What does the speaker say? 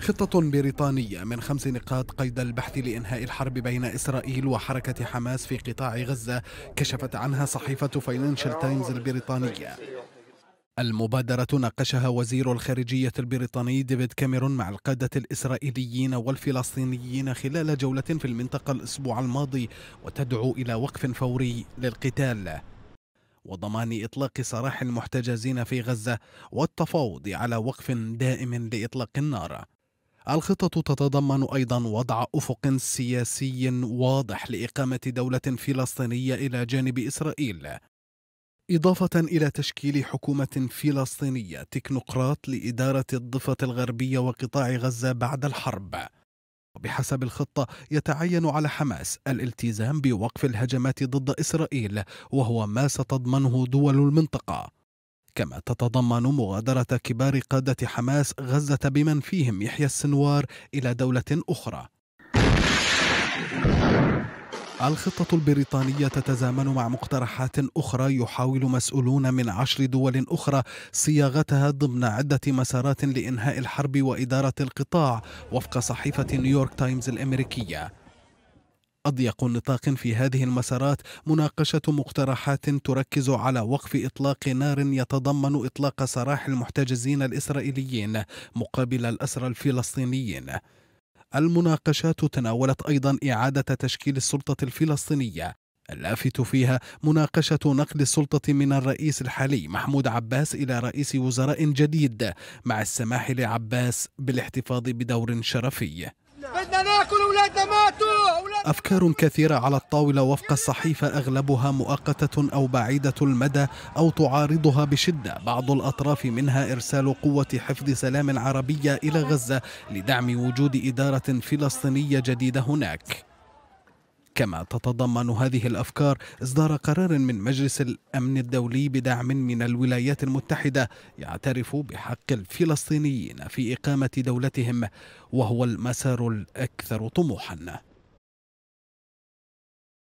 خطة بريطانية من خمس نقاط قيد البحث لإنهاء الحرب بين إسرائيل وحركة حماس في قطاع غزة كشفت عنها صحيفة فاينانشال تايمز البريطانية المبادرة ناقشها وزير الخارجية البريطاني ديفيد كاميرون مع القادة الإسرائيليين والفلسطينيين خلال جولة في المنطقة الأسبوع الماضي وتدعو إلى وقف فوري للقتال وضمان إطلاق سراح المحتجزين في غزة والتفاوض على وقف دائم لإطلاق النار الخطة تتضمن أيضا وضع أفق سياسي واضح لإقامة دولة فلسطينية إلى جانب إسرائيل إضافة إلى تشكيل حكومة فلسطينية تكنوقراط لإدارة الضفة الغربية وقطاع غزة بعد الحرب بحسب الخطة يتعين على حماس الالتزام بوقف الهجمات ضد إسرائيل وهو ما ستضمنه دول المنطقة كما تتضمن مغادرة كبار قادة حماس غزة بمن فيهم يحيى السنوار إلى دولة أخرى الخطة البريطانية تتزامن مع مقترحات أخرى يحاول مسؤولون من عشر دول أخرى صياغتها ضمن عدة مسارات لإنهاء الحرب وإدارة القطاع وفق صحيفة نيويورك تايمز الأمريكية أضيق نطاق في هذه المسارات مناقشة مقترحات تركز على وقف إطلاق نار يتضمن إطلاق سراح المحتجزين الإسرائيليين مقابل الأسرى الفلسطينيين المناقشات تناولت أيضا إعادة تشكيل السلطة الفلسطينية اللافت فيها مناقشة نقل السلطة من الرئيس الحالي محمود عباس إلى رئيس وزراء جديد مع السماح لعباس بالاحتفاظ بدور شرفي بدنا ناكل أولادنا ماتوا أفكار كثيرة على الطاولة وفق الصحيفة أغلبها مؤقتة أو بعيدة المدى أو تعارضها بشدة بعض الأطراف منها إرسال قوة حفظ سلام عربية إلى غزة لدعم وجود إدارة فلسطينية جديدة هناك كما تتضمن هذه الافكار اصدار قرار من مجلس الامن الدولي بدعم من الولايات المتحده يعترف بحق الفلسطينيين في اقامه دولتهم وهو المسار الاكثر طموحا